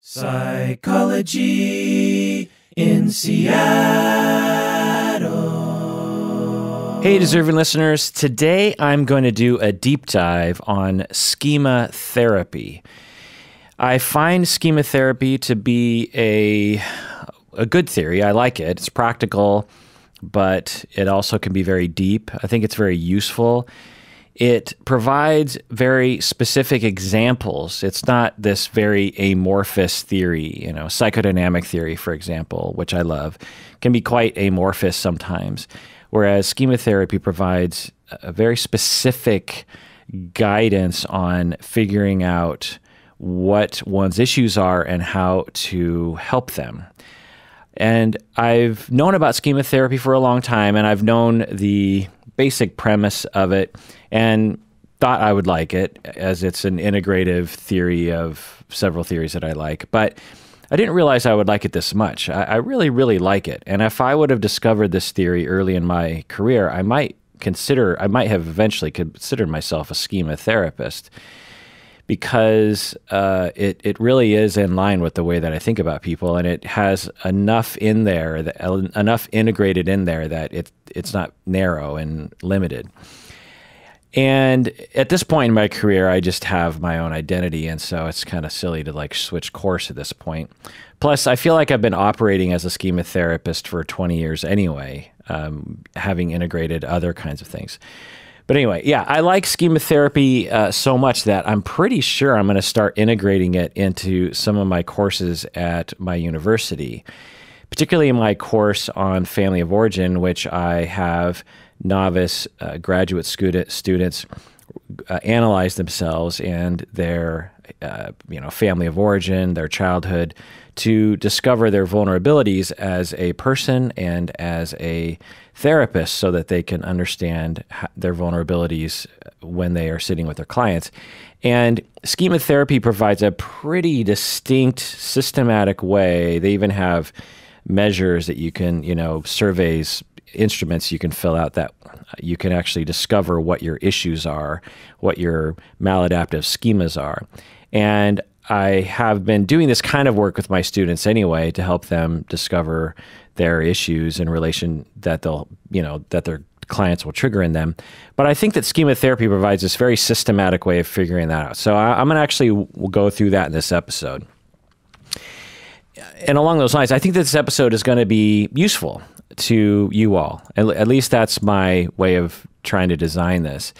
Psychology in Seattle. Hey, deserving listeners. Today I'm going to do a deep dive on schema therapy. I find schema therapy to be a, a good theory. I like it, it's practical, but it also can be very deep. I think it's very useful it provides very specific examples. It's not this very amorphous theory, you know, psychodynamic theory, for example, which I love, can be quite amorphous sometimes. Whereas schema therapy provides a very specific guidance on figuring out what one's issues are and how to help them. And I've known about schema therapy for a long time, and I've known the basic premise of it and thought I would like it as it's an integrative theory of several theories that I like. But I didn't realize I would like it this much. I, I really, really like it. And if I would have discovered this theory early in my career, I might consider, I might have eventually considered myself a schema therapist because uh, it it really is in line with the way that I think about people, and it has enough in there, that, uh, enough integrated in there that it it's not narrow and limited. And at this point in my career, I just have my own identity, and so it's kind of silly to like switch course at this point. Plus, I feel like I've been operating as a schema therapist for 20 years anyway, um, having integrated other kinds of things. But anyway, yeah, I like schema therapy uh, so much that I'm pretty sure I'm going to start integrating it into some of my courses at my university, particularly in my course on family of origin, which I have novice uh, graduate student, students uh, analyze themselves and their uh, you know family of origin, their childhood, to discover their vulnerabilities as a person and as a therapist, so that they can understand their vulnerabilities when they are sitting with their clients. And schema therapy provides a pretty distinct, systematic way. They even have measures that you can, you know, surveys instruments you can fill out that you can actually discover what your issues are, what your maladaptive schemas are. And I have been doing this kind of work with my students anyway to help them discover their issues in relation that they'll, you know, that their clients will trigger in them. But I think that schema therapy provides this very systematic way of figuring that out. So I, am going to actually go through that in this episode. And along those lines, I think that this episode is going to be useful to you all. At, at least that's my way of trying to design this.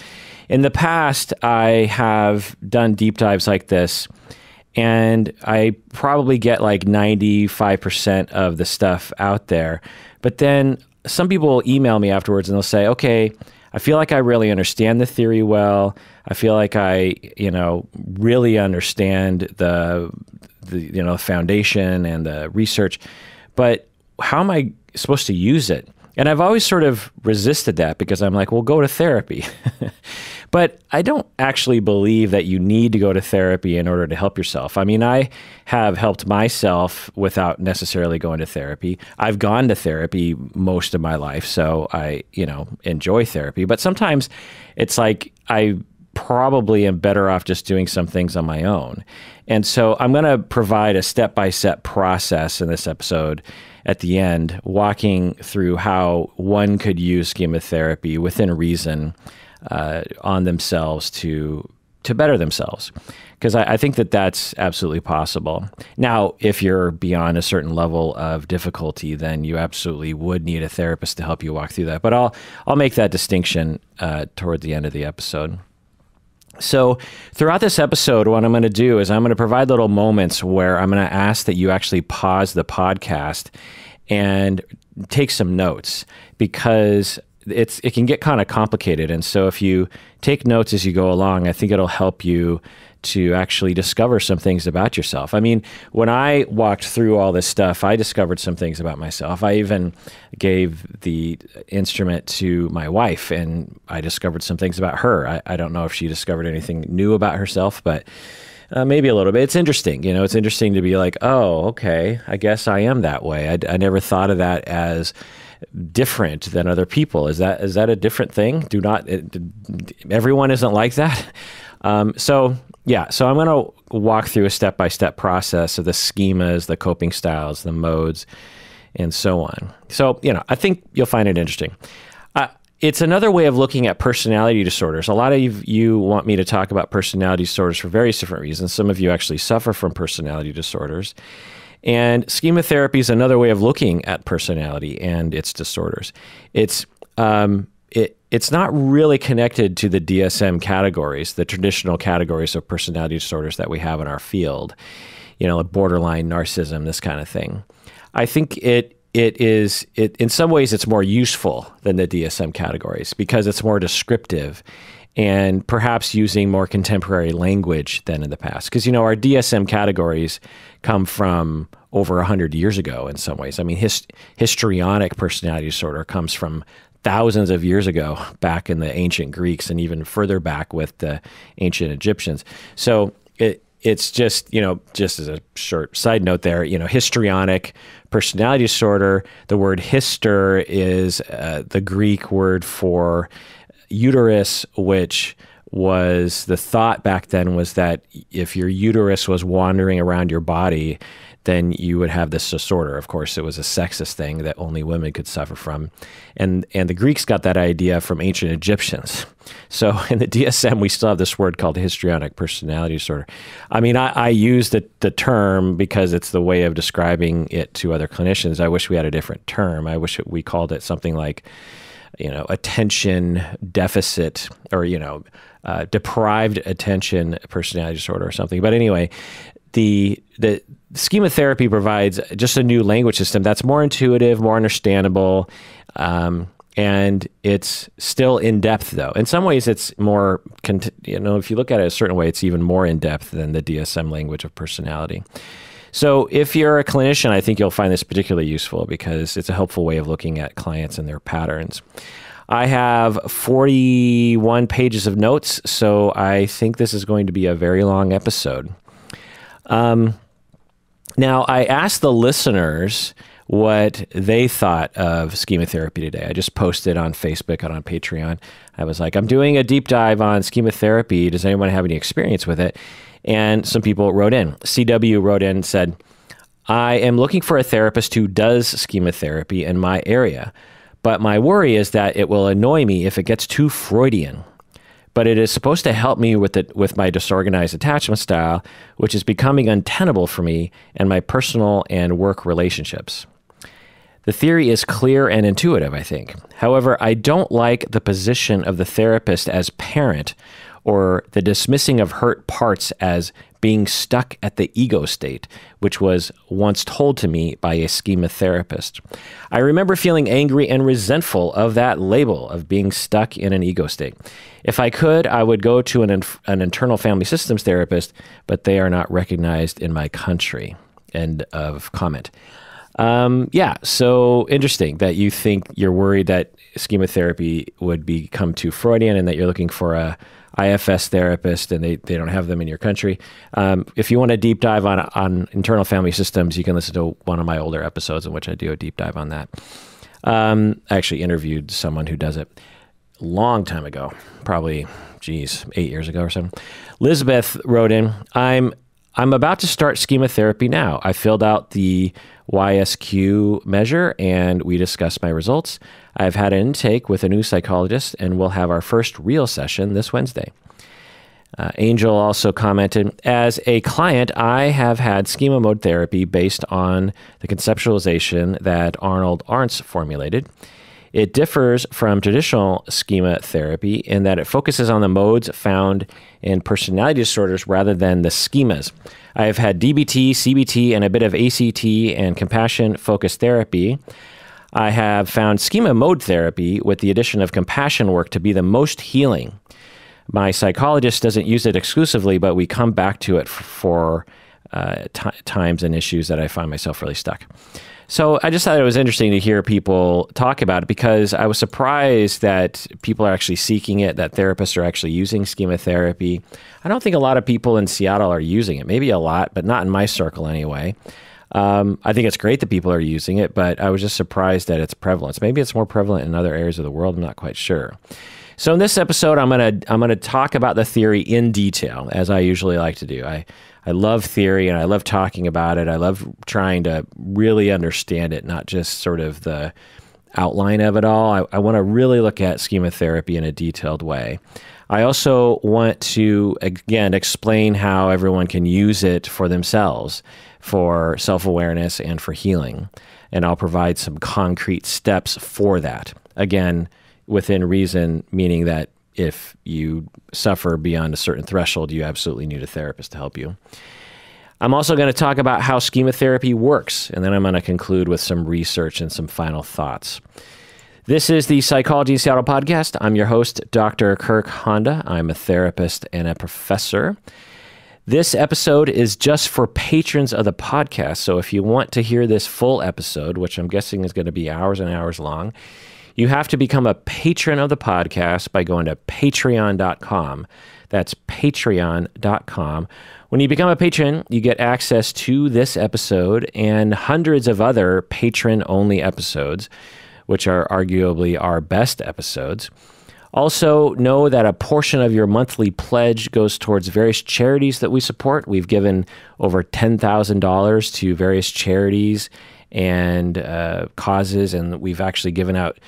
In the past, I have done deep dives like this, and I probably get like 95% of the stuff out there. But then some people will email me afterwards and they'll say, okay, I feel like I really understand the theory well. I feel like I, you know, really understand the, the you know, foundation and the research. But how am I supposed to use it? And I've always sort of resisted that because I'm like, well, go to therapy. but I don't actually believe that you need to go to therapy in order to help yourself. I mean, I have helped myself without necessarily going to therapy. I've gone to therapy most of my life, so I, you know, enjoy therapy. But sometimes it's like I probably am better off just doing some things on my own. And so I'm going to provide a step by step process in this episode at the end, walking through how one could use chemotherapy within reason uh, on themselves to. To better themselves, because I, I think that that's absolutely possible. Now, if you're beyond a certain level of difficulty, then you absolutely would need a therapist to help you walk through that. But I'll I'll make that distinction uh, toward the end of the episode. So, throughout this episode, what I'm going to do is I'm going to provide little moments where I'm going to ask that you actually pause the podcast and take some notes because it's it can get kind of complicated, and so if you take notes as you go along, I think it'll help you to actually discover some things about yourself. I mean, when I walked through all this stuff, I discovered some things about myself. I even gave the instrument to my wife and I discovered some things about her. I, I don't know if she discovered anything new about herself, but uh, maybe a little bit. It's interesting, you know. It's interesting to be like, oh, okay, I guess I am that way. I, I never thought of that as different than other people. Is that is that a different thing? Do not it, everyone isn't like that. Um, so yeah, so I'm going to walk through a step by step process of the schemas, the coping styles, the modes, and so on. So you know, I think you'll find it interesting it's another way of looking at personality disorders. A lot of you want me to talk about personality disorders for various different reasons. Some of you actually suffer from personality disorders. And schema therapy is another way of looking at personality and its disorders. It's um, it, it's not really connected to the DSM categories, the traditional categories of personality disorders that we have in our field. You know, like borderline narcissism, this kind of thing. I think it it is it in some ways it's more useful than the DSM categories because it's more descriptive and perhaps using more contemporary language than in the past because you know our DSM categories come from over 100 years ago in some ways i mean his, histrionic personality disorder comes from thousands of years ago back in the ancient greeks and even further back with the ancient egyptians so it, it's just you know just as a short side note there you know histrionic personality disorder the word hister is uh, the greek word for uterus which was the thought back then was that if your uterus was wandering around your body, then you would have this disorder. Of course, it was a sexist thing that only women could suffer from. And and the Greeks got that idea from ancient Egyptians. So in the DSM, we still have this word called histrionic personality disorder. I mean, I, I use the, the term because it's the way of describing it to other clinicians. I wish we had a different term. I wish it, we called it something like you know attention deficit or you know uh, deprived attention personality disorder or something. But anyway, the the schema therapy provides just a new language system that's more intuitive, more understandable. Um, and it's still in depth though. In some ways, it's more, you know, if you look at it a certain way, it's even more in depth than the DSM language of personality. So, if you're a clinician, I think you'll find this particularly useful because it's a helpful way of looking at clients and their patterns. I have 41 pages of notes, so I think this is going to be a very long episode. Um, now, I asked the listeners what they thought of schema therapy today. I just posted on Facebook and on Patreon. I was like, I'm doing a deep dive on schema therapy. Does anyone have any experience with it? And some people wrote in. CW wrote in and said, I am looking for a therapist who does schema therapy in my area, but my worry is that it will annoy me if it gets too Freudian. But it is supposed to help me with it with my disorganized attachment style, which is becoming untenable for me and my personal and work relationships. The theory is clear and intuitive, I think. However, I don't like the position of the therapist as parent or the dismissing of hurt parts as being stuck at the ego state, which was once told to me by a schema therapist. I remember feeling angry and resentful of that label of being stuck in an ego state. If I could, I would go to an, an internal family systems therapist, but they are not recognized in my country. End of comment. Um, yeah, so interesting that you think you're worried that schema therapy would become too Freudian and that you're looking for a IFS therapist and they, they don't have them in your country. Um, if you want a deep dive on, on internal family systems, you can listen to one of my older episodes in which I do a deep dive on that. Um, I actually interviewed someone who does it long time ago, probably, geez, eight years ago or something. Elizabeth wrote in, I'm I'm about to start schema therapy now. I filled out the YSQ measure and we discussed my results. I've had an intake with a new psychologist and we'll have our first real session this Wednesday. Uh, Angel also commented As a client, I have had schema mode therapy based on the conceptualization that Arnold Arntz formulated. It differs from traditional schema therapy in that it focuses on the modes found in personality disorders rather than the schemas. I have had DBT, CBT, and a bit of ACT and compassion focused therapy. I have found schema mode therapy with the addition of compassion work to be the most healing. My psychologist doesn't use it exclusively, but we come back to it for uh, times and issues that I find myself really stuck. So I just thought it was interesting to hear people talk about it because I was surprised that people are actually seeking it, that therapists are actually using schema therapy. I don't think a lot of people in Seattle are using it, maybe a lot, but not in my circle anyway. Um, I think it's great that people are using it, but I was just surprised at its prevalence. Maybe it's more prevalent in other areas of the world. I'm not quite sure. So in this episode, I'm gonna I'm gonna talk about the theory in detail, as I usually like to do. I I love theory and I love talking about it. I love trying to really understand it, not just sort of the outline of it all. I, I want to really look at schema therapy in a detailed way. I also want to, again, explain how everyone can use it for themselves, for self awareness and for healing. And I'll provide some concrete steps for that. Again, within reason, meaning that if you suffer beyond a certain threshold, you absolutely need a therapist to help you. I'm also going to talk about how schema therapy works, and then I'm going to conclude with some research and some final thoughts. This is the Psychology in Seattle podcast. I'm your host, Dr. Kirk Honda. I'm a therapist and a professor. This episode is just for patrons of the podcast. So if you want to hear this full episode, which I'm guessing is going to be hours and hours long, you have to become a patron of the podcast by going to patreon.com. That's patreon.com. When you become a patron, you get access to this episode and hundreds of other patron only episodes, which are arguably our best episodes. Also, know that a portion of your monthly pledge goes towards various charities that we support. We've given over $10,000 to various charities and uh, causes, and we've actually given out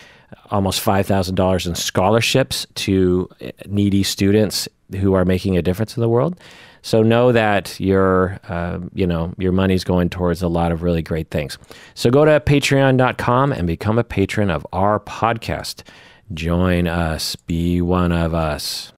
almost $5,000 in scholarships to eh, needy students who are making a difference in the world. So know that your uh, you know your money's going towards a lot of really great things. So go to patreon.com and become a patron of our podcast. Join us, be one of us.